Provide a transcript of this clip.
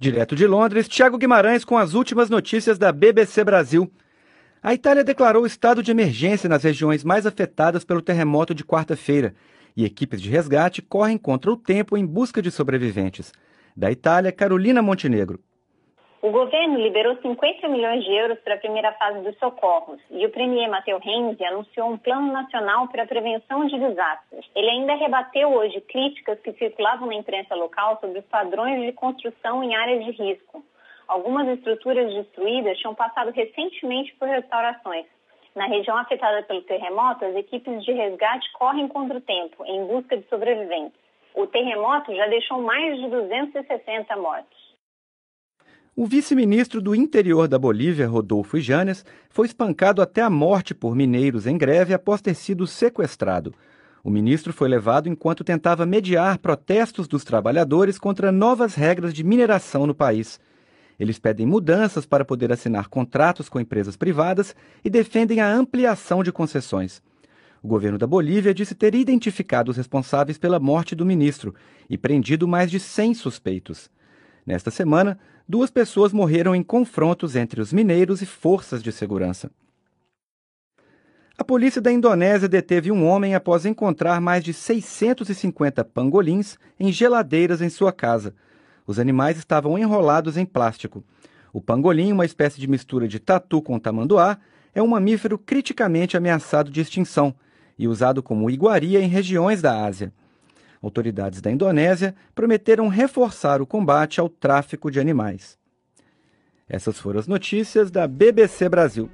Direto de Londres, Tiago Guimarães com as últimas notícias da BBC Brasil. A Itália declarou estado de emergência nas regiões mais afetadas pelo terremoto de quarta-feira e equipes de resgate correm contra o tempo em busca de sobreviventes. Da Itália, Carolina Montenegro. O governo liberou 50 milhões de euros para a primeira fase dos socorros e o premier Matteo Renzi anunciou um plano nacional para a prevenção de desastres. Ele ainda rebateu hoje críticas que circulavam na imprensa local sobre os padrões de construção em áreas de risco. Algumas estruturas destruídas tinham passado recentemente por restaurações. Na região afetada pelo terremoto, as equipes de resgate correm contra o tempo em busca de sobreviventes. O terremoto já deixou mais de 260 mortes. O vice-ministro do Interior da Bolívia, Rodolfo Janes, foi espancado até a morte por mineiros em greve após ter sido sequestrado. O ministro foi levado enquanto tentava mediar protestos dos trabalhadores contra novas regras de mineração no país. Eles pedem mudanças para poder assinar contratos com empresas privadas e defendem a ampliação de concessões. O governo da Bolívia disse ter identificado os responsáveis pela morte do ministro e prendido mais de 100 suspeitos. Nesta semana, duas pessoas morreram em confrontos entre os mineiros e forças de segurança. A polícia da Indonésia deteve um homem após encontrar mais de 650 pangolins em geladeiras em sua casa. Os animais estavam enrolados em plástico. O pangolim, uma espécie de mistura de tatu com tamanduá, é um mamífero criticamente ameaçado de extinção e usado como iguaria em regiões da Ásia. Autoridades da Indonésia prometeram reforçar o combate ao tráfico de animais. Essas foram as notícias da BBC Brasil.